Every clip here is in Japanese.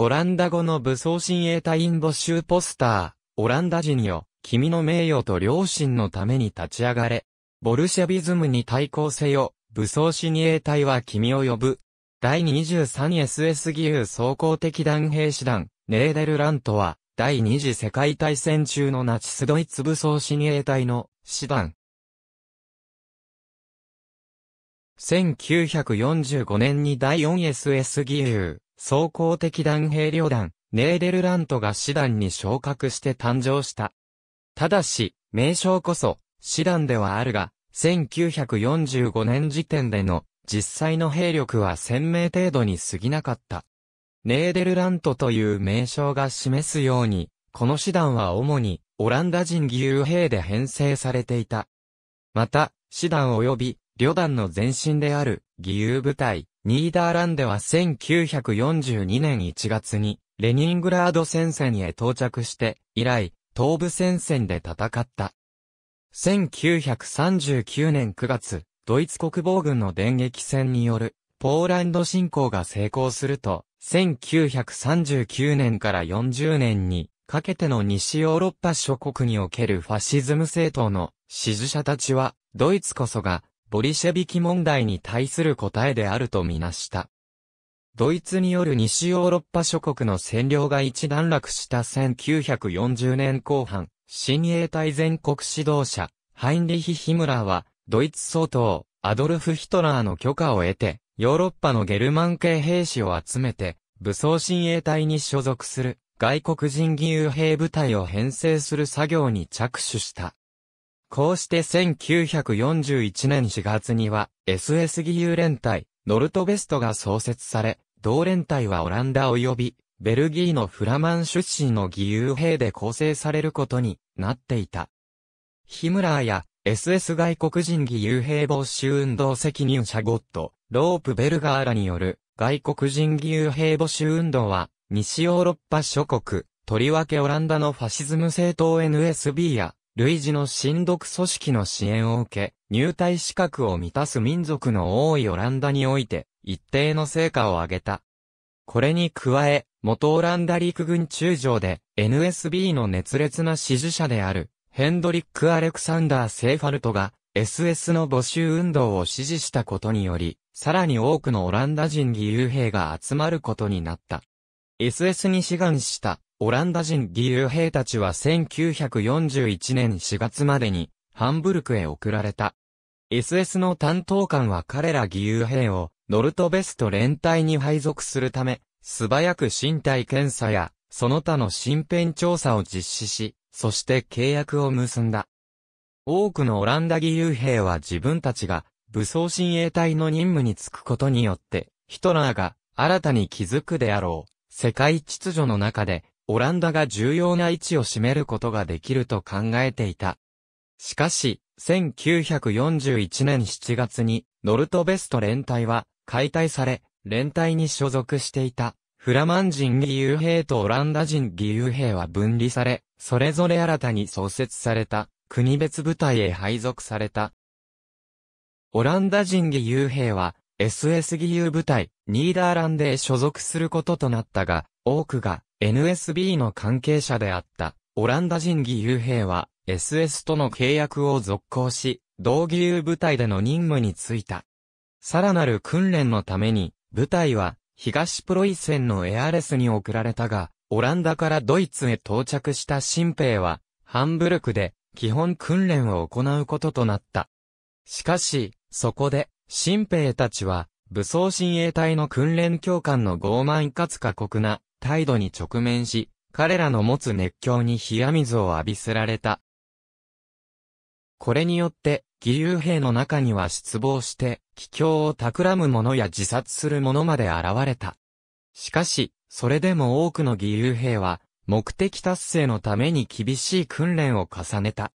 オランダ語の武装親衛隊イン募集ポスター、オランダ人よ、君の名誉と良心のために立ち上がれ。ボルシェビズムに対抗せよ、武装親衛隊は君を呼ぶ。第 23SS 義勇総合的弾兵士団、ネーデルラントは、第二次世界大戦中のナチスドイツ武装親衛隊の師団。1945年に第 4SS 義勇、総合的弾兵旅団、ネーデルラントが師団に昇格して誕生した。ただし、名称こそ、師団ではあるが、1945年時点での実際の兵力は1000名程度に過ぎなかった。ネーデルラントという名称が示すように、この師団は主にオランダ人義勇兵で編成されていた。また、師団及び旅団の前身である義勇部隊、ニーダーランデは1942年1月に、レニングラード戦線へ到着して、以来、東部戦線で戦った。1939年9月、ドイツ国防軍の電撃戦による、ポーランド侵攻が成功すると、1939年から40年に、かけての西ヨーロッパ諸国におけるファシズム政党の支持者たちは、ドイツこそがボリシェビキ問題に対する答えであるとみなした。ドイツによる西ヨーロッパ諸国の占領が一段落した1940年後半、新英隊全国指導者、ハインリヒ・ヒムラーは、ドイツ総統、アドルフ・ヒトラーの許可を得て、ヨーロッパのゲルマン系兵士を集めて、武装新英隊に所属する外国人義勇兵部隊を編成する作業に着手した。こうして1941年4月には SS 義勇連隊、ノルトベストが創設され、同連隊はオランダ及び、ベルギーのフラマン出身の義勇兵で構成されることになっていた。ヒムラーや SS 外国人義勇兵募集運動責任者ゴッド、ロープベルガーらによる外国人義勇兵募集運動は、西ヨーロッパ諸国、とりわけオランダのファシズム政党 NSB や、類似の親読組織の支援を受け、入隊資格を満たす民族の多いオランダにおいて、一定の成果を上げた。これに加え、元オランダ陸軍中将で NSB の熱烈な支持者である、ヘンドリック・アレクサンダー・セーファルトが SS の募集運動を支持したことにより、さらに多くのオランダ人義勇兵が集まることになった。SS に志願したオランダ人義勇兵たちは1941年4月までにハンブルクへ送られた。SS の担当官は彼ら義勇兵をノルトベスト連隊に配属するため、素早く身体検査やその他の身辺調査を実施し、そして契約を結んだ。多くのオランダ義勇兵は自分たちが武装親衛隊の任務に就くことによって、ヒトラーが新たに築くであろう、世界秩序の中でオランダが重要な位置を占めることができると考えていた。しかし、1941年7月に、ノルトベスト連隊は解体され、連隊に所属していた、フラマン人義勇兵とオランダ人義勇兵は分離され、それぞれ新たに創設された、国別部隊へ配属された。オランダ人義勇兵は、SS 義勇部隊、ニーダーランデへ所属することとなったが、多くが、NSB の関係者であったオランダ人義勇兵は SS との契約を続行し、同義勇部隊での任務に就いた。さらなる訓練のために、部隊は東プロイセンのエアレスに送られたが、オランダからドイツへ到着した新兵は、ハンブルクで基本訓練を行うこととなった。しかし、そこで、新兵たちは、武装親衛隊の訓練教官の傲慢かつ過酷な態度に直面し、彼らの持つ熱狂に冷や水を浴びせられた。これによって、義勇兵の中には失望して、気境を企む者や自殺する者まで現れた。しかし、それでも多くの義勇兵は、目的達成のために厳しい訓練を重ねた。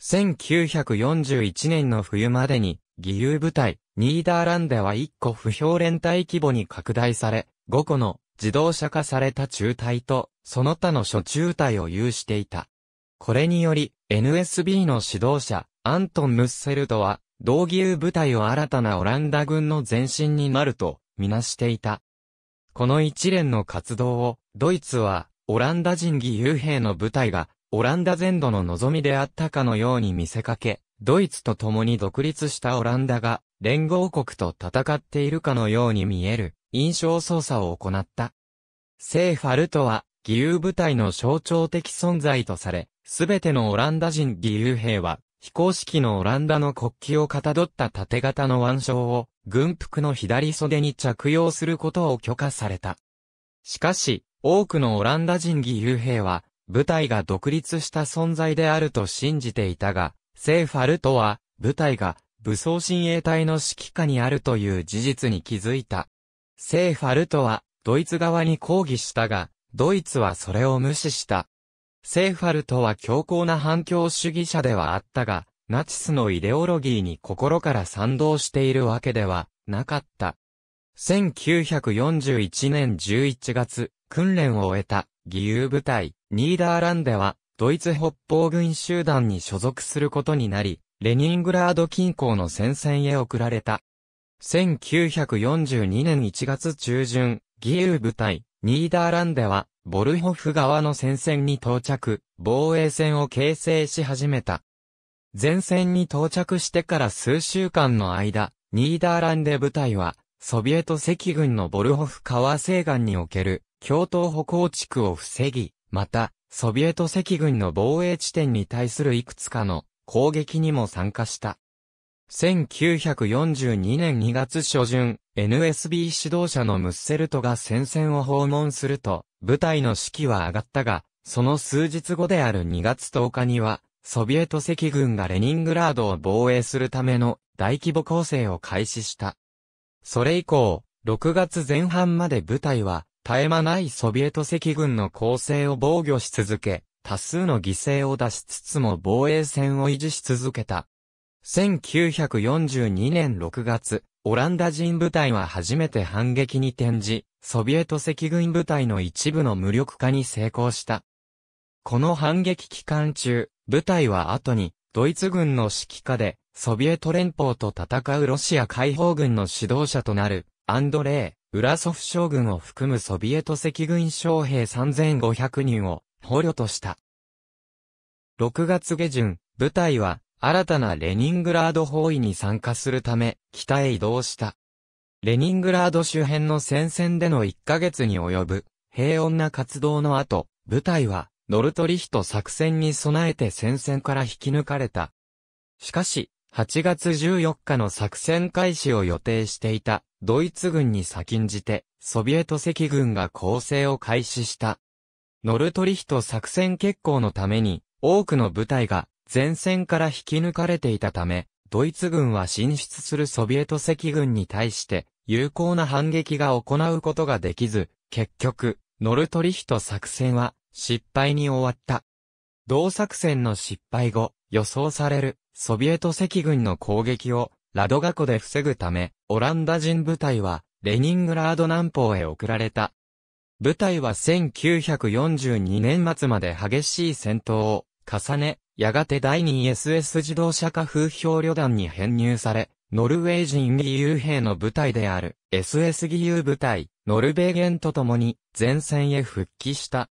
1941年の冬までに、義勇部隊、ニーダーランデは1個不評連隊規模に拡大され、5個の自動車化された中隊と、その他の諸中隊を有していた。これにより、NSB の指導者、アントン・ムッセルトは、同義勇部隊を新たなオランダ軍の前身になると、みなしていた。この一連の活動を、ドイツは、オランダ人義勇兵の部隊が、オランダ全土の望みであったかのように見せかけ、ドイツと共に独立したオランダが、連合国と戦っているかのように見える。印象操作を行った。聖ファルトは、義勇部隊の象徴的存在とされ、すべてのオランダ人義勇兵は、非公式のオランダの国旗をかたどった縦型の腕章を、軍服の左袖に着用することを許可された。しかし、多くのオランダ人義勇兵は、部隊が独立した存在であると信じていたが、セーファルトは、部隊が武装親衛隊の指揮下にあるという事実に気づいた。セーファルトは、ドイツ側に抗議したが、ドイツはそれを無視した。セーファルトは強硬な反共主義者ではあったが、ナチスのイデオロギーに心から賛同しているわけではなかった。1941年11月、訓練を終えた義勇部隊、ニーダーランデは、ドイツ北方軍集団に所属することになり、レニングラード近郊の戦線へ送られた。1942年1月中旬、義勇部隊、ニーダーランデは、ボルホフ側の戦線に到着、防衛線を形成し始めた。前線に到着してから数週間の間、ニーダーランデ部隊は、ソビエト赤軍のボルホフ川西岸における、共闘歩行地区を防ぎ、また、ソビエト赤軍の防衛地点に対するいくつかの攻撃にも参加した。1942年2月初旬、NSB 指導者のムッセルトが戦線を訪問すると、部隊の士気は上がったが、その数日後である2月10日には、ソビエト赤軍がレニングラードを防衛するための大規模攻勢を開始した。それ以降、6月前半まで部隊は、絶え間ないソビエト赤軍の攻勢を防御し続け、多数の犠牲を出しつつも防衛線を維持し続けた。1942年6月、オランダ人部隊は初めて反撃に転じ、ソビエト赤軍部隊の一部の無力化に成功した。この反撃期間中、部隊は後に、ドイツ軍の指揮下で、ソビエト連邦と戦うロシア解放軍の指導者となる、アンドレー、ウラソフ将軍を含むソビエト赤軍将兵3500人を捕虜とした。6月下旬、部隊は新たなレニングラード包囲に参加するため、北へ移動した。レニングラード周辺の戦線での1ヶ月に及ぶ、平穏な活動の後、部隊は、ノルトリヒト作戦に備えて戦線から引き抜かれた。しかし、8月14日の作戦開始を予定していた、ドイツ軍に先んじて、ソビエト赤軍が攻勢を開始した。ノルトリヒト作戦決行のために、多くの部隊が前線から引き抜かれていたため、ドイツ軍は進出するソビエト赤軍に対して有効な反撃が行うことができず、結局、ノルトリヒト作戦は失敗に終わった。同作戦の失敗後、予想されるソビエト赤軍の攻撃をラドガ湖で防ぐため、オランダ人部隊はレニングラード南方へ送られた。部隊は1942年末まで激しい戦闘を重ね、やがて第 2SS 自動車化風評旅団に編入され、ノルウェー人義勇兵の部隊である SS 義勇部隊、ノルベーゲンと共に前線へ復帰した。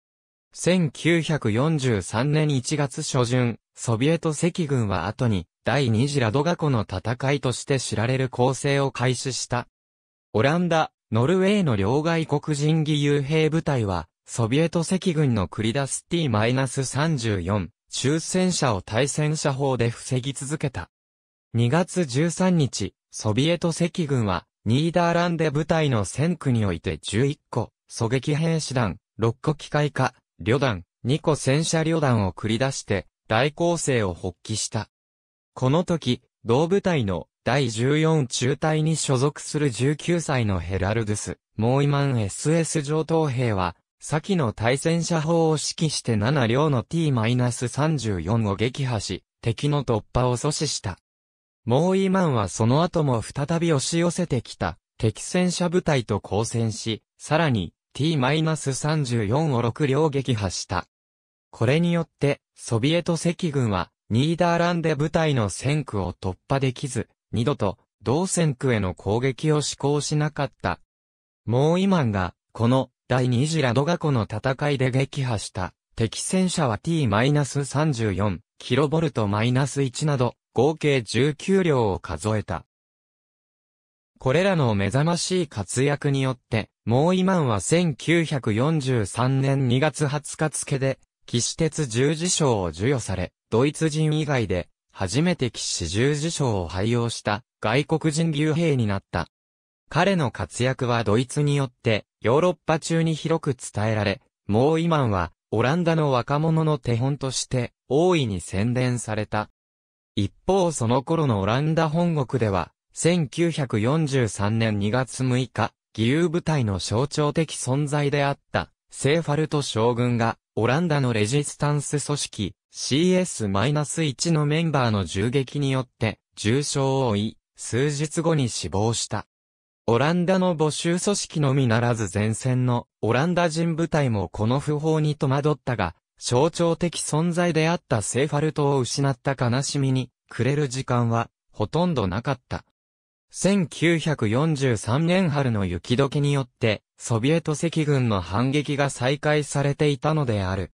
1943年1月初旬、ソビエト赤軍は後に第二次ラドガ湖の戦いとして知られる構成を開始した。オランダ、ノルウェーの両外国人義勇兵部隊は、ソビエト赤軍の繰り出す T-34、抽選者を対戦者法で防ぎ続けた。2月13日、ソビエト赤軍は、ニーダーランデ部隊の戦区において11個、狙撃兵士団、6個機械化、旅団、2個戦車旅団を繰り出して、大攻勢を発揮した。この時、同部隊の第14中隊に所属する19歳のヘラルドゥス、モーイマン SS 上等兵は、先の対戦車砲を指揮して7両の T-34 を撃破し、敵の突破を阻止した。モーイマンはその後も再び押し寄せてきた、敵戦車部隊と交戦し、さらに T-34 を6両撃破した。これによって、ソビエト赤軍は、ニーダーランデ部隊の戦区を突破できず、二度と、同戦区への攻撃を施行しなかった。モーイマンが、この、第2次ラドガ湖の戦いで撃破した敵戦車は T-34、kV-1 など、合計19両を数えた。これらの目覚ましい活躍によって、モーイマンは1943年2月20日付で、騎士鉄十字章を授与され、ドイツ人以外で、初めて騎士十字章を廃用した、外国人牛兵になった。彼の活躍はドイツによってヨーロッパ中に広く伝えられ、モーイマンはオランダの若者の手本として大いに宣伝された。一方その頃のオランダ本国では、1943年2月6日、義勇部隊の象徴的存在であった、セーファルト将軍が、オランダのレジスタンス組織、CS-1 のメンバーの銃撃によって、重傷を負い、数日後に死亡した。オランダの募集組織のみならず前線のオランダ人部隊もこの訃報に戸惑ったが、象徴的存在であったセーファルトを失った悲しみに暮れる時間はほとんどなかった。1943年春の雪解けによってソビエト赤軍の反撃が再開されていたのである。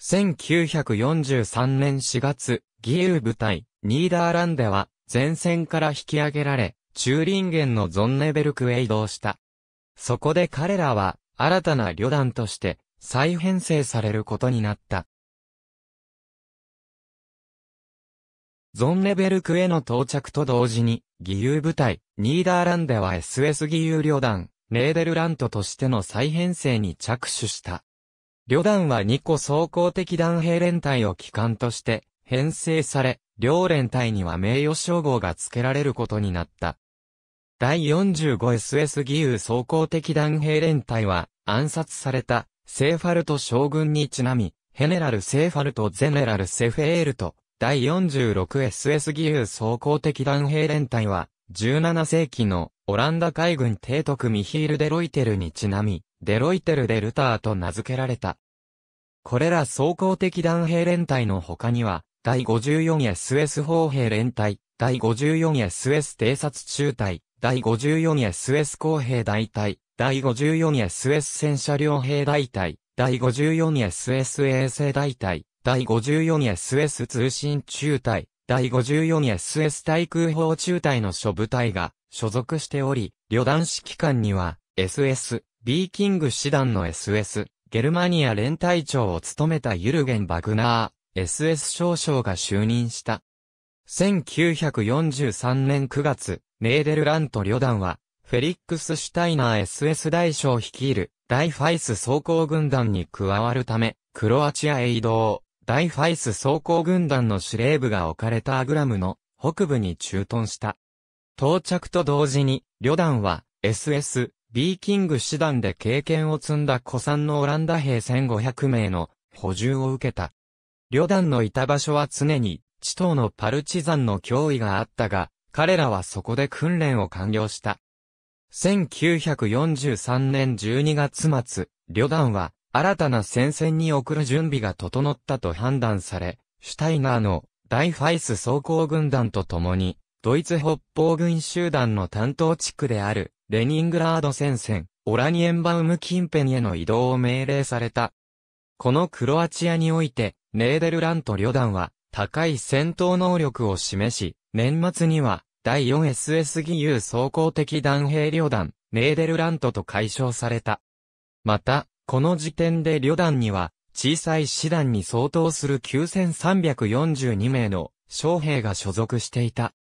1943年4月、義勇部隊、ニーダーランデは前線から引き上げられ、チューリンゲンのゾンネベルクへ移動した。そこで彼らは、新たな旅団として、再編成されることになった。ゾンネベルクへの到着と同時に、義勇部隊、ニーダーランデは SS 義勇旅団、ネーデルラントとしての再編成に着手した。旅団は2個装甲的弾兵連隊を機関として、編成され、両連隊には名誉称号が付けられることになった。第 45SS 義勇総攻的弾兵連隊は暗殺されたセーファルト将軍にちなみ、ヘネラル・セーファルト・ゼネラル・セフェールト、第 46SS 義勇総攻的弾兵連隊は、17世紀のオランダ海軍提督ミヒール・デロイテルにちなみ、デロイテル・デルターと名付けられた。これら総攻的弾兵連隊の他には、第 54SS 砲兵連隊、第 54SS 偵察中隊、第54 SS エ公兵大隊、第54 SS 戦車両兵大隊、第54 SS 衛星大隊、第54 SS 通信中隊、第54 SS 対空砲中隊の諸部隊が所属しており、旅団指揮官には SS、B キング師団の SS、ゲルマニア連隊長を務めたユルゲン・バグナー、SS 少将が就任した。1943年9月、ネーデルラント旅団は、フェリックス・シュタイナー SS 大将率いる、大ファイス装甲軍団に加わるため、クロアチアへ移動、大ファイス装甲軍団の司令部が置かれたアグラムの北部に駐屯した。到着と同時に、旅団は SS、ビーキング師団で経験を積んだ古参のオランダ兵1500名の補充を受けた。旅団のいた場所は常に、地頭のパルチザンの脅威があったが、彼らはそこで訓練を完了した。1943年12月末、旅団は新たな戦線に送る準備が整ったと判断され、シュタイナーの大ファイス装甲軍団と共に、ドイツ北方軍集団の担当地区であるレニングラード戦線、オラニエンバウム近辺への移動を命令された。このクロアチアにおいて、ネーデルラント旅団は、高い戦闘能力を示し、年末には、第 4SS 義勇総合的弾兵旅団、ネーデルラントと解消された。また、この時点で旅団には、小さい師団に相当する9342名の将兵が所属していた。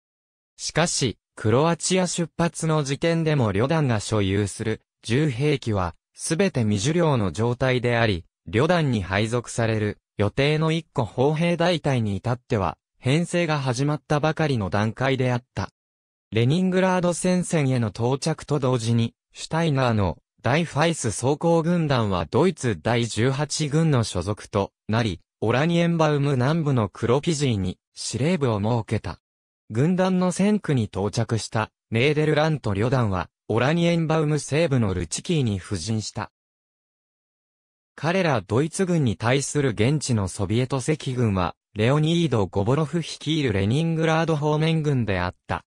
しかし、クロアチア出発の時点でも旅団が所有する重兵器は、すべて未受領の状態であり、旅団に配属される予定の一個砲兵大隊に至っては、編成が始まったばかりの段階であった。レニングラード戦線への到着と同時に、シュタイナーの大ファイス装甲軍団はドイツ第18軍の所属となり、オラニエンバウム南部のクロピジーに司令部を設けた。軍団の戦区に到着したネーデルラント旅団は、オラニエンバウム西部のルチキーに布陣した。彼らドイツ軍に対する現地のソビエト赤軍は、レオニード・ゴボロフ率いるレニングラード方面軍であった。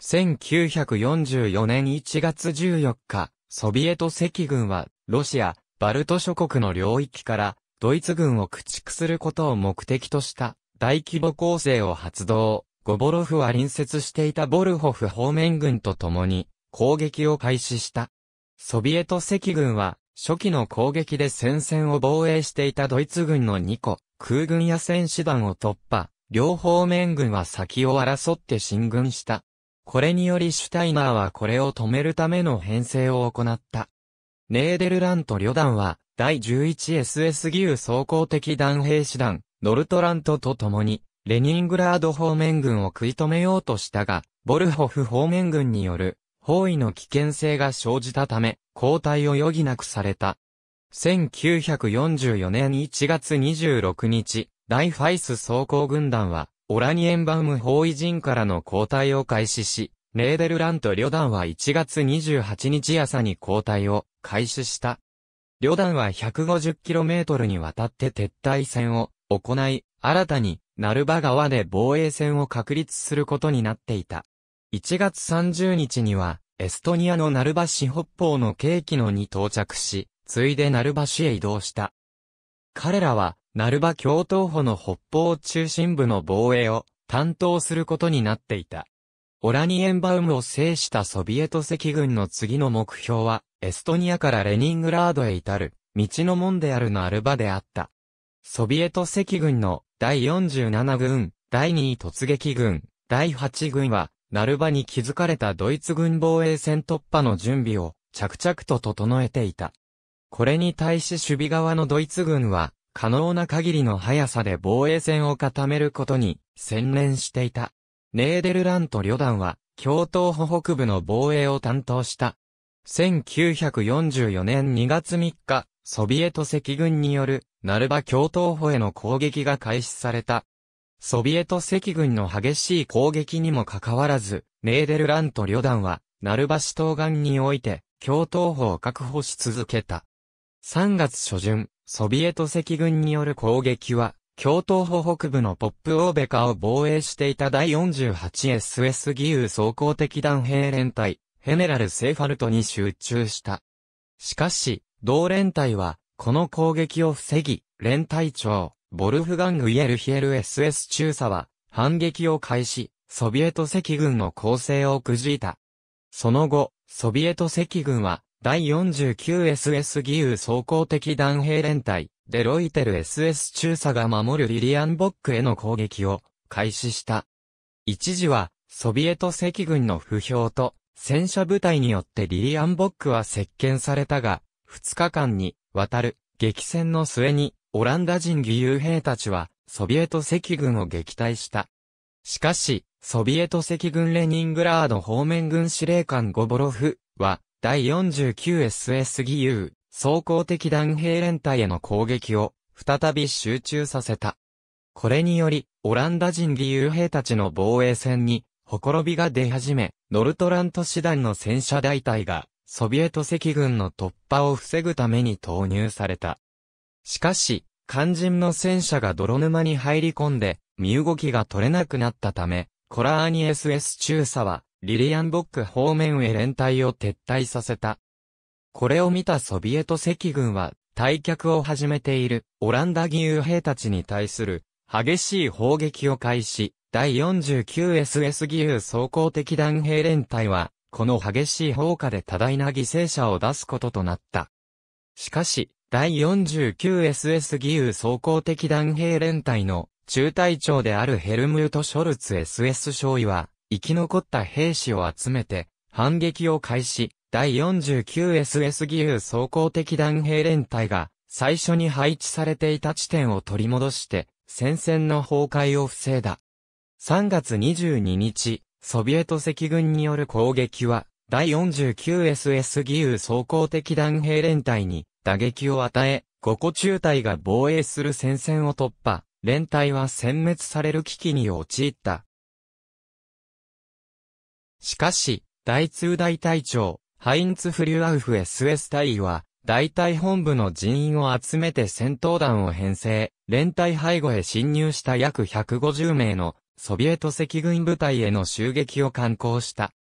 1944年1月14日、ソビエト赤軍は、ロシア、バルト諸国の領域から、ドイツ軍を駆逐することを目的とした、大規模攻勢を発動。ゴボロフは隣接していたボルホフ方面軍と共に、攻撃を開始した。ソビエト赤軍は、初期の攻撃で戦線を防衛していたドイツ軍の2個、空軍や戦士団を突破、両方面軍は先を争って進軍した。これによりシュタイナーはこれを止めるための編成を行った。ネーデルラント旅団は、第 11SS 義勇総攻的弾兵士団、ノルトラントと共に、レニングラード方面軍を食い止めようとしたが、ボルホフ方面軍による包囲の危険性が生じたため、交代を余儀なくされた。1944年1月26日、大ファイス装甲軍団は、オラニエンバウム包囲陣からの交代を開始し、レーデルラント旅団は1月28日朝に交代を開始した。旅団は 150km にわたって撤退戦を行い、新たに、ナルバ川で防衛戦を確立することになっていた。1月30日には、エストニアのナルバ市北方のケーキノに到着し、ついでナルバ市へ移動した。彼らは、ナルバ共闘歩の北方中心部の防衛を担当することになっていた。オラニエンバウムを制したソビエト赤軍の次の目標は、エストニアからレニングラードへ至る、道の門であるナルバであった。ソビエト赤軍の第47軍、第2突撃軍、第8軍は、ナルバに築かれたドイツ軍防衛戦突破の準備を着々と整えていた。これに対し守備側のドイツ軍は、可能な限りの速さで防衛線を固めることに専念していた。ネーデルラント旅団は、京都保北部の防衛を担当した。1944年2月3日、ソビエト赤軍による、ナルバ京都保への攻撃が開始された。ソビエト赤軍の激しい攻撃にもかかわらず、ネーデルラント旅団は、ナルバシ東岸において、共闘法を確保し続けた。3月初旬、ソビエト赤軍による攻撃は、共闘法北部のポップオーベカを防衛していた第 48SS 義勇総攻的団兵連隊、ヘネラル・セーファルトに集中した。しかし、同連隊は、この攻撃を防ぎ、連隊長、ボルフガング・イエルヒエル SS 中佐は、反撃を開始、ソビエト赤軍の攻勢をくじいた。その後、ソビエト赤軍は、第 49SS 義勇総攻的弾兵連隊、デロイテル SS 中佐が守るリリアンボックへの攻撃を開始した。一時は、ソビエト赤軍の不評と、戦車部隊によってリリアンボックは接見されたが、2日間に、わたる、激戦の末に、オランダ人義勇兵たちは、ソビエト赤軍を撃退した。しかし、ソビエト赤軍レニングラード方面軍司令官ゴボロフは、第 49SS 義勇、総攻的弾兵連隊への攻撃を、再び集中させた。これにより、オランダ人義勇兵たちの防衛戦に、ほころびが出始め、ノルトラント師団の戦車大隊が、ソビエト赤軍の突破を防ぐために投入された。しかし、肝心の戦車が泥沼に入り込んで、身動きが取れなくなったため、コラーニ SS 中佐は、リリアンボック方面へ連隊を撤退させた。これを見たソビエト赤軍は、退却を始めているオランダ義勇兵たちに対する激しい砲撃を開始、第 49SS 義勇装甲的弾兵連隊は、この激しい砲火で多大な犠牲者を出すこととなった。しかし、第 49SS 義勇装甲的弾兵連隊の中隊長であるヘルムート・ショルツ SS 少尉は、生き残った兵士を集めて、反撃を開始、第 49SS 義勇装甲的弾兵連隊が、最初に配置されていた地点を取り戻して、戦線の崩壊を防いだ。3月22日、ソビエト赤軍による攻撃は、第 49SS 義勇装甲的弾兵連隊に打撃を与え、5個中隊が防衛する戦線を突破、連隊は殲滅される危機に陥った。しかし、大通大隊長、ハインツ・フリュアウフ SS 隊尉は、大隊本部の人員を集めて戦闘団を編成、連隊背後へ侵入した約150名のソビエト赤軍部隊への襲撃を敢行した。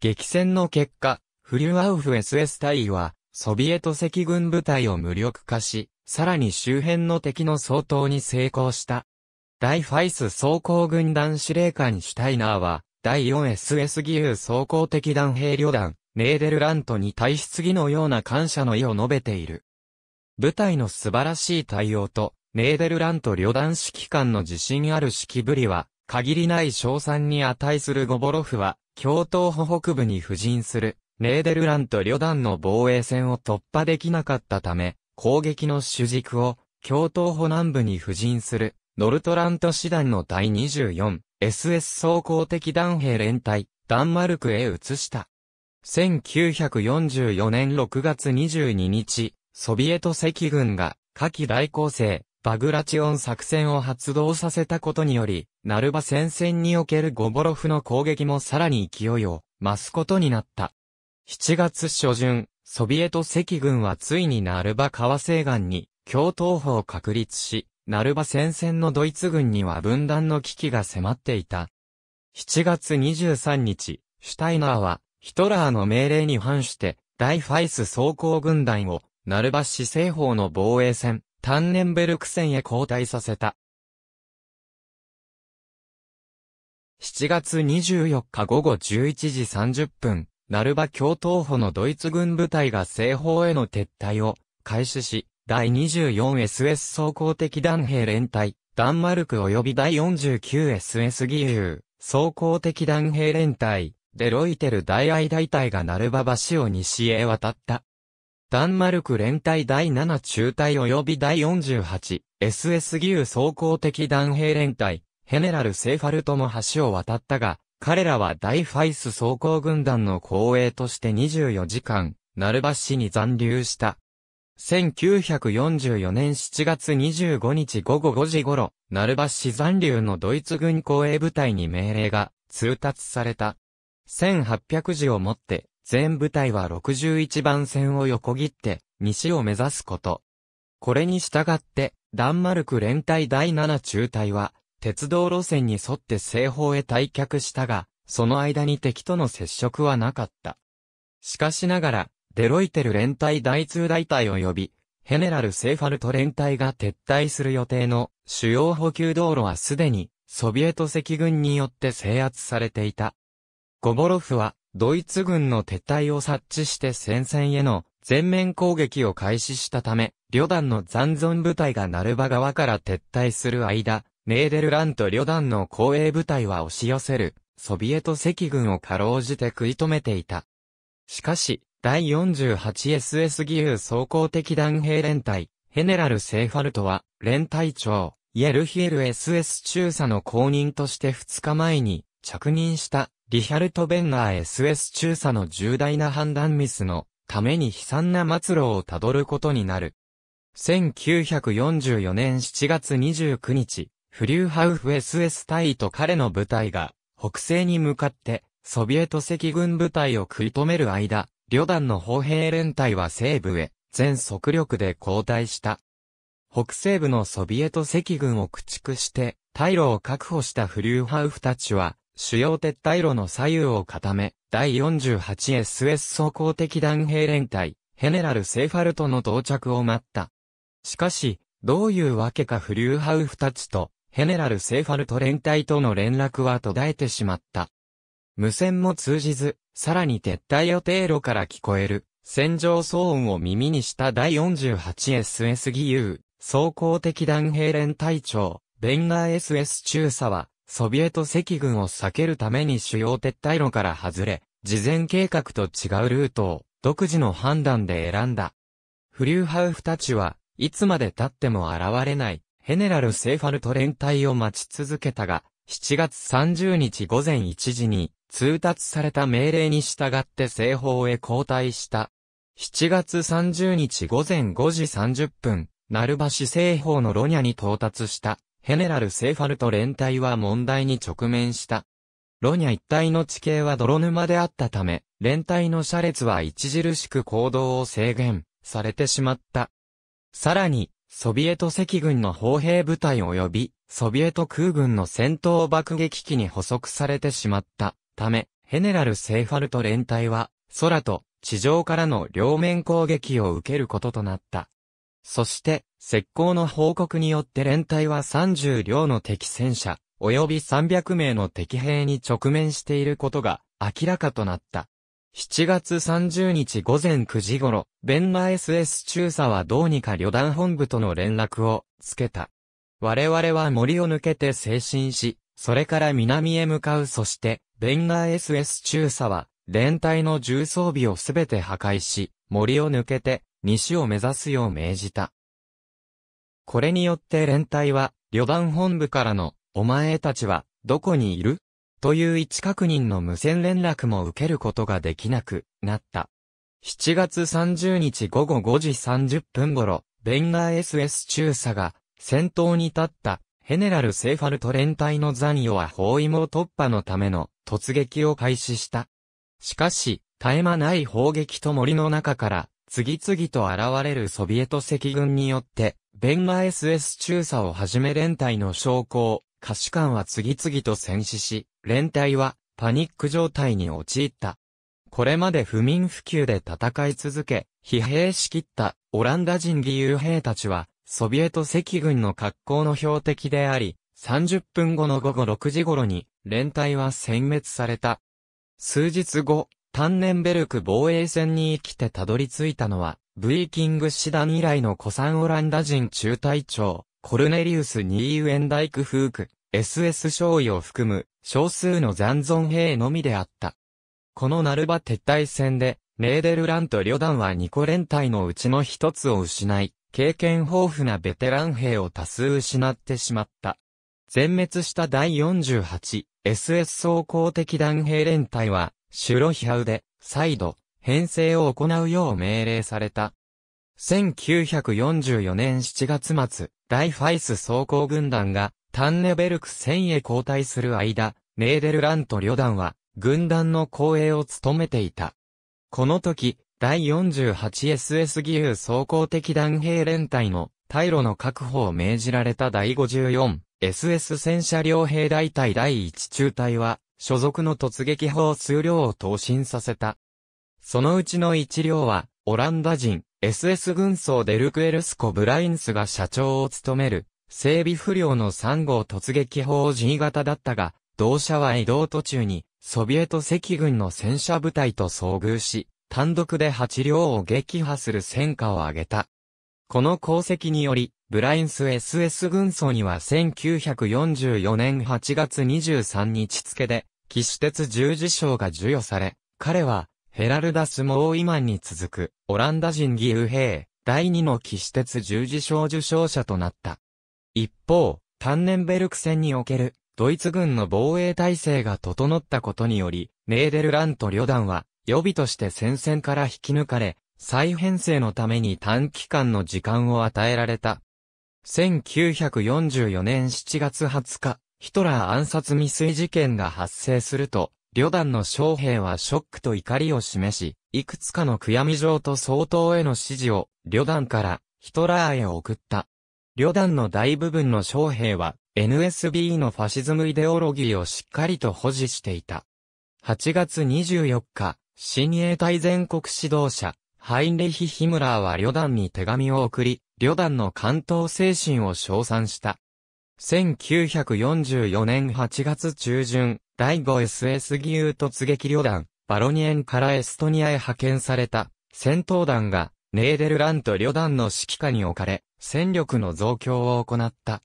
激戦の結果、フリュアウフ SS 隊尉はソビエト赤軍部隊を無力化し、さらに周辺の敵の掃討に成功した。第ファイス装甲軍団司令官シュタイナーは、第4 s s 義勇装甲敵団兵旅団、ネーデルラントに対し次のような感謝の意を述べている。部隊の素晴らしい対応と、ネーデルラント旅団指揮官の自信ある指揮ぶりは、限りない賞賛に値するゴボロフは、京東北部に布陣するネーデルラント旅団の防衛線を突破できなかったため、攻撃の主軸を、京都保南部に布陣する、ノルトラント師団の第 24SS 総攻敵弾兵連隊、ダンマルクへ移した。1944年6月22日、ソビエト赤軍が、夏季大攻勢、バグラチオン作戦を発動させたことにより、ナルバ戦線におけるゴボロフの攻撃もさらに勢いを増すことになった。7月初旬、ソビエト赤軍はついにナルバ川西岸に、共闘法を確立し、ナルバ戦線のドイツ軍には分断の危機が迫っていた。7月23日、シュタイナーは、ヒトラーの命令に反して、大ファイス装甲軍団を、ナルバ市西方の防衛戦、タンネンベルク戦へ交代させた。7月24日午後11時30分、ナルバ共闘歩のドイツ軍部隊が西方への撤退を開始し、第 24SS 総攻的弾兵連隊、ダンマルク及び第 49SS 義勇、総攻的弾兵連隊、デロイテル大愛大隊がナルバ橋を西へ渡った。ダンマルク連隊第7中隊及び第 48SS 義勇総攻的弾兵連隊、ヘネラル・セーファルトも橋を渡ったが、彼らは大ファイス装甲軍団の後衛として24時間、ナルバ市に残留した。1944年7月25日午後5時頃、ナルバ市残留のドイツ軍後衛部隊に命令が通達された。1800時をもって、全部隊は61番線を横切って、西を目指すこと。これに従って、ダンマルク連隊第7中隊は、鉄道路線に沿って西方へ退却したが、その間に敵との接触はなかった。しかしながら、デロイテル連隊第2大隊及び、ヘネラル・セーファルト連隊が撤退する予定の主要補給道路はすでにソビエト赤軍によって制圧されていた。ゴボロフはドイツ軍の撤退を察知して戦線への全面攻撃を開始したため、旅団の残存部隊がナルバ側から撤退する間、ネーデルラント旅団の後衛部隊は押し寄せる、ソビエト赤軍をかろうじて食い止めていた。しかし、第 48SS 義勇総合的弾兵連隊、ヘネラル・セーファルトは、連隊長、イエルヒエル SS 中佐の後任として2日前に、着任した、リヒャルト・ベンナー SS 中佐の重大な判断ミスの、ために悲惨な末路をたどることになる。1944年7月29日、フリューハウフ SS 隊と彼の部隊が、北西に向かって、ソビエト赤軍部隊を食い止める間、旅団の砲兵連隊は西部へ、全速力で後退した。北西部のソビエト赤軍を駆逐して、退路を確保したフリューハウフたちは、主要撤退路の左右を固め、第 48SS 走行的弾兵連隊、ヘネラル・セーファルトの到着を待った。しかし、どういうわけかフリューハウフたちと、ヘネラル・セーファルト連隊との連絡は途絶えてしまった。無線も通じず、さらに撤退予定路から聞こえる、戦場騒音を耳にした第 48SSGU、総攻的弾兵連隊長、ベンガー SS 中佐は、ソビエト赤軍を避けるために主要撤退路から外れ、事前計画と違うルートを、独自の判断で選んだ。フリューハウフたちは、いつまで経っても現れない、ヘネラル・セーファルト連隊を待ち続けたが、7月30日午前1時に通達された命令に従って西方へ交代した。7月30日午前5時30分、ナルバシ西方のロニャに到達したヘネラル・セーファルト連隊は問題に直面した。ロニャ一帯の地形は泥沼であったため、連隊の車列は著しく行動を制限されてしまった。さらに、ソビエト赤軍の砲兵部隊及び、ソビエト空軍の戦闘爆撃機に捕捉されてしまったため、ヘネラル・セーファルト連隊は、空と地上からの両面攻撃を受けることとなった。そして、石膏の報告によって連隊は30両の敵戦車、及び300名の敵兵に直面していることが明らかとなった。7月30日午前9時頃、ベンナ SS 中佐はどうにか旅団本部との連絡をつけた。我々は森を抜けて精神し、それから南へ向かうそして、ベンガー SS 中佐は、連隊の重装備をすべて破壊し、森を抜けて、西を目指すよう命じた。これによって連隊は、旅団本部からの、お前たちは、どこにいるという位置確認の無線連絡も受けることができなくなった。7月30日午後5時30分頃、ベンガー SS 中佐が先頭に立ったヘネラル・セーファルト連隊の残余は包囲網突破のための突撃を開始した。しかし、絶え間ない砲撃と森の中から次々と現れるソビエト赤軍によって、ベンガー SS 中佐をはじめ連隊の将校、歌手官は次々と戦死し、連隊はパニック状態に陥った。これまで不眠不休で戦い続け、疲弊しきったオランダ人義勇兵たちは、ソビエト赤軍の格好の標的であり、30分後の午後6時頃に、連隊は殲滅された。数日後、タンネンベルク防衛戦に生きてたどり着いたのは、ブイキング師団以来の古参オランダ人中隊長、コルネリウス・ニーウェンダイク・フーク、SS 少尉を含む少数の残存兵のみであった。このナルバ撤退戦で、メーデルランと旅団は2個連隊のうちの一つを失い、経験豊富なベテラン兵を多数失ってしまった。全滅した第 48SS 総攻的団兵連隊は、シュロヒハウで、再度、編成を行うよう命令された。1944年7月末、ライファイス装甲軍団が、タンネベルク戦へ交代する間、ネーデルラント旅団は、軍団の後衛を務めていた。この時、第 48SS 義勇装甲的弾兵連隊の退路の確保を命じられた第 54SS 戦車両兵大隊第1中隊は、所属の突撃砲数量を投進させた。そのうちの1両は、オランダ人、SS 軍曹デルクエルスコ・ブラインスが社長を務める、整備不良の3号突撃砲 G 型だったが、同社は移動途中に、ソビエト赤軍の戦車部隊と遭遇し、単独で8両を撃破する戦果を挙げた。この功績により、ブラインス SS 軍曹には1944年8月23日付で、騎士鉄十字章が授与され、彼はヘラルダス・モーイマンに続く、オランダ人義勇兵、第二の騎士鉄十字章受章者となった。一方、タンネンベルク戦における、ドイツ軍の防衛体制が整ったことにより、ネーデルラント旅団は、予備として戦線から引き抜かれ、再編成のために短期間の時間を与えられた。1944年7月20日、ヒトラー暗殺未遂事件が発生すると、旅団の将兵はショックと怒りを示し、いくつかの悔やみ状と相当への指示を、旅団からヒトラーへ送った。旅団の大部分の将兵は、NSB のファシズムイデオロギーをしっかりと保持していた。8月24日、新衛隊全国指導者、ハインレヒ・ヒムラーは旅団に手紙を送り、旅団の関東精神を称賛した。1944年8月中旬、第 5SS 義勇突撃旅団、バロニエンからエストニアへ派遣された、戦闘団が、ネーデルラント旅団の指揮下に置かれ、戦力の増強を行った。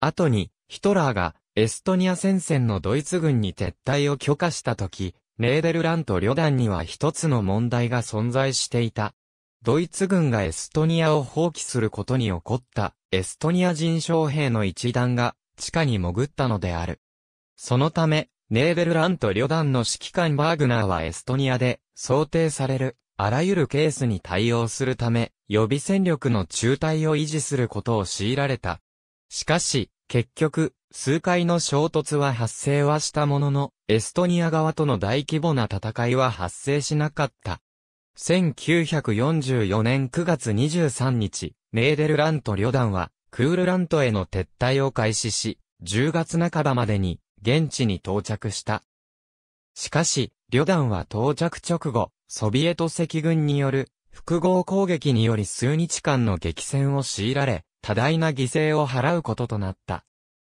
後に、ヒトラーが、エストニア戦線のドイツ軍に撤退を許可した時、ネーデルラント旅団には一つの問題が存在していた。ドイツ軍がエストニアを放棄することに起こったエストニア人将兵の一団が地下に潜ったのである。そのため、ネーベルラント旅団の指揮官バーグナーはエストニアで想定されるあらゆるケースに対応するため予備戦力の中退を維持することを強いられた。しかし、結局、数回の衝突は発生はしたものの、エストニア側との大規模な戦いは発生しなかった。1944年9月23日、メーデルラント旅団は、クールラントへの撤退を開始し、10月半ばまでに、現地に到着した。しかし、旅団は到着直後、ソビエト赤軍による複合攻撃により数日間の激戦を強いられ、多大な犠牲を払うこととなった。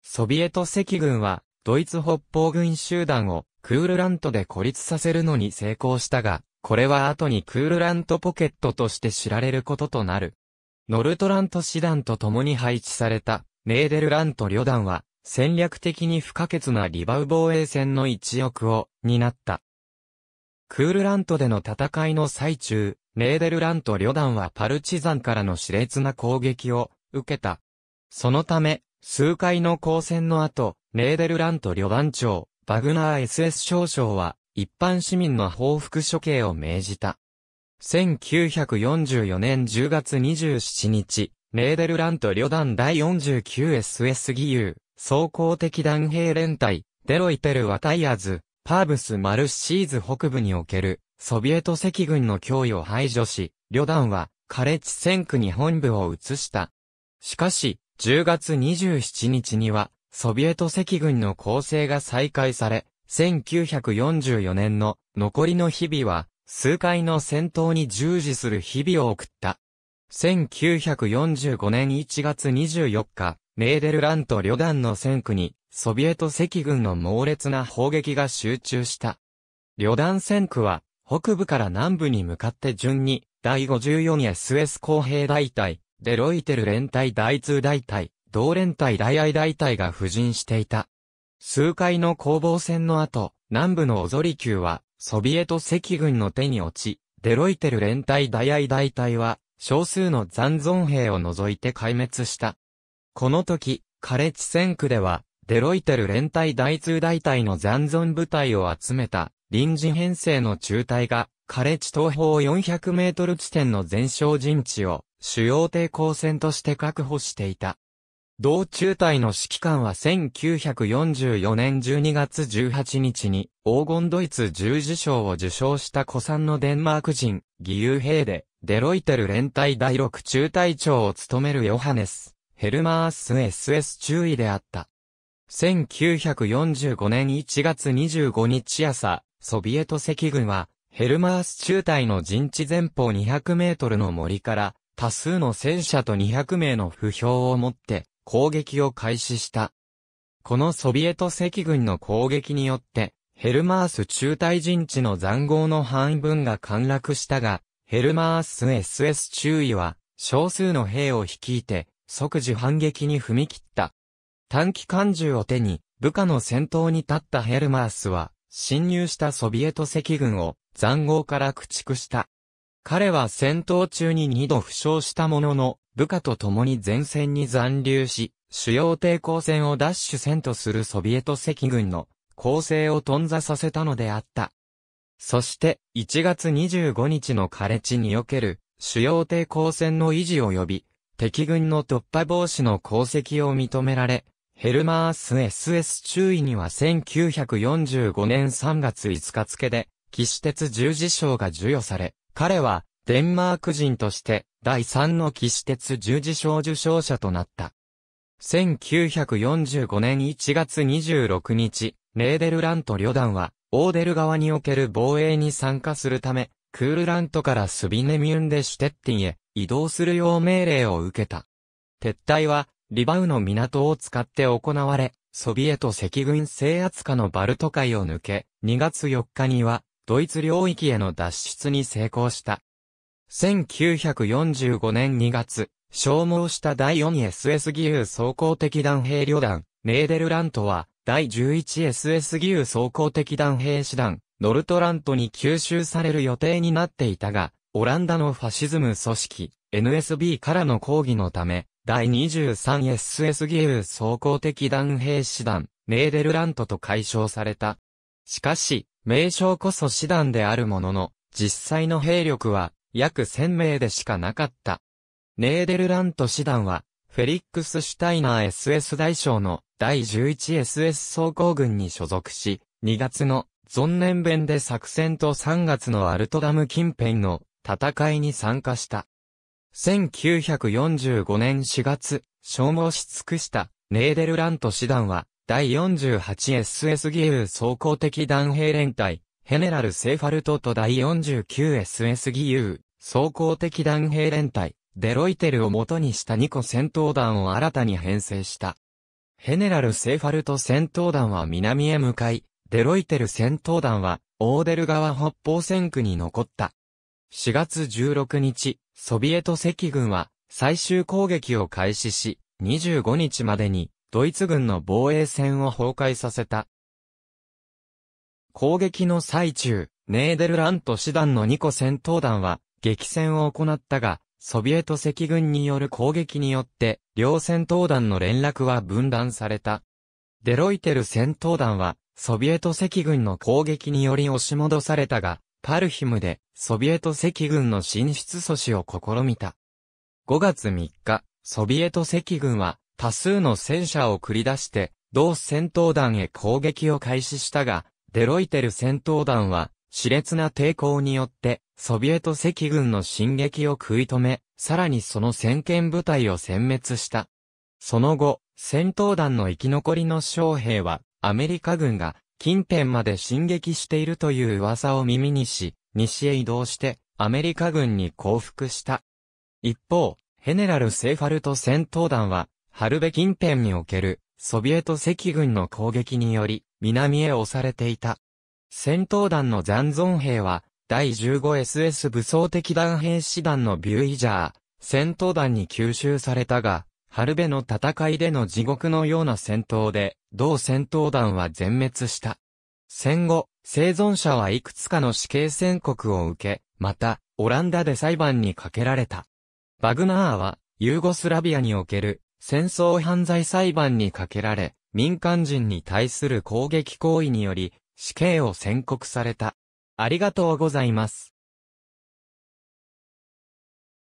ソビエト赤軍は、ドイツ北方軍集団をクールラントで孤立させるのに成功したが、これは後にクールラントポケットとして知られることとなる。ノルトラント師団と共に配置された、ネーデルラント旅団は、戦略的に不可欠なリバウ防衛戦の一翼を、担った。クールラントでの戦いの最中、ネーデルラント旅団はパルチザンからの熾烈な攻撃を、受けた。そのため、数回の交戦の後、ネーデルラント旅団長、バグナー SS 少将は、一般市民の報復処刑を命じた。1944年10月27日、レーデルラント旅団第 49SS 義勇、総合敵団兵連隊、デロイペルワタイアズ、パーブス・マルシーズ北部における、ソビエト赤軍の脅威を排除し、旅団は、カレッジ戦区に本部を移した。しかし、10月27日には、ソビエト赤軍の攻勢が再開され、1944年の残りの日々は、数回の戦闘に従事する日々を送った。1945年1月24日、メーデルラント旅団の戦区に、ソビエト赤軍の猛烈な砲撃が集中した。旅団戦区は、北部から南部に向かって順に、第54 s スエス公兵大隊、デロイテル連隊第2大隊、同連隊大愛大隊が布陣していた。数回の攻防戦の後、南部のオゾリ級は、ソビエト赤軍の手に落ち、デロイテル連隊大愛大隊は、少数の残存兵を除いて壊滅した。この時、カレチ戦区では、デロイテル連隊第通大隊の残存部隊を集めた、臨時編成の中隊が、カレチ東方400メートル地点の全勝陣地を、主要抵抗戦として確保していた。同中隊の指揮官は1944年12月18日に黄金ドイツ十字章を受賞した古参のデンマーク人、義勇兵で、デロイテル連隊第6中隊長を務めるヨハネス、ヘルマース SS 中尉であった。1945年1月25日朝、ソビエト赤軍は、ヘルマース中隊の陣地前方200メートルの森から、多数の戦車と200名の不評を持って、攻撃を開始した。このソビエト赤軍の攻撃によって、ヘルマース中隊陣地の残壕の半分が陥落したが、ヘルマース SS 中尉は、少数の兵を率いて、即時反撃に踏み切った。短期間銃を手に、部下の先頭に立ったヘルマースは、侵入したソビエト赤軍を残壕から駆逐した。彼は戦闘中に二度負傷したものの、部下と共に前線に残留し、主要抵抗戦を奪取戦とするソビエト赤軍の攻勢を頓挫させたのであった。そして、1月25日の枯れ地における主要抵抗戦の維持及び、敵軍の突破防止の功績を認められ、ヘルマース SS 注意には1945年3月5日付で、騎士鉄十字章が授与され、彼はデンマーク人として第3の騎士鉄十字章受章者となった。1945年1月26日、レーデルラント旅団は、オーデル側における防衛に参加するため、クールラントからスビネミュンデシュテッティンへ移動するよう命令を受けた。撤退は、リバウの港を使って行われ、ソビエト赤軍制圧下のバルト海を抜け、2月4日には、ドイツ領域への脱出に成功した。1945年2月、消耗した第 4SS 義勇装甲的弾兵旅団、ネーデルラントは、第 11SS 義勇装甲的弾兵師団、ノルトラントに吸収される予定になっていたが、オランダのファシズム組織、NSB からの抗議のため、第 23SS 義勇装甲的弾兵師団、ネーデルラントと解消された。しかし、名称こそ師団であるものの、実際の兵力は、約1000名でしかなかった。ネーデルラント師団は、フェリックス・シュタイナー SS 大将の第 11SS 総工軍に所属し、2月のゾンネンで作戦と3月のアルトダム近辺の戦いに参加した。1945年4月、消耗し尽くしたネーデルラント師団は、第 48SS 義勇総合的弾兵連隊、ヘネラル・セーファルトと第 49SS 義勇総合的弾兵連隊、デロイテルを元にした2個戦闘団を新たに編成した。ヘネラル・セーファルト戦闘団は南へ向かい、デロイテル戦闘団は、オーデル川北方戦区に残った。4月16日、ソビエト赤軍は、最終攻撃を開始し、25日までに、ドイツ軍の防衛線を崩壊させた。攻撃の最中、ネーデルラント師団の2個戦闘団は、激戦を行ったが、ソビエト赤軍による攻撃によって、両戦闘団の連絡は分断された。デロイテル戦闘団は、ソビエト赤軍の攻撃により押し戻されたが、パルヒムで、ソビエト赤軍の進出阻止を試みた。5月3日、ソビエト赤軍は、多数の戦車を繰り出して、同戦闘団へ攻撃を開始したが、デロイテル戦闘団は、熾烈な抵抗によって、ソビエト赤軍の進撃を食い止め、さらにその先見部隊を殲滅した。その後、戦闘団の生き残りの将兵は、アメリカ軍が近辺まで進撃しているという噂を耳にし、西へ移動して、アメリカ軍に降伏した。一方、ヘネラル・セーファルト戦闘団は、ハルベ近辺における、ソビエト赤軍の攻撃により、南へ押されていた。戦闘団の残存兵は、第 15SS 武装的弾兵士団のビューイジャー、戦闘団に吸収されたが、ハルベの戦いでの地獄のような戦闘で、同戦闘団は全滅した。戦後、生存者はいくつかの死刑宣告を受け、また、オランダで裁判にかけられた。バグナーは、ユーゴスラビアにおける戦争犯罪裁判にかけられ、民間人に対する攻撃行為により、死刑を宣告された。ありがとうございます。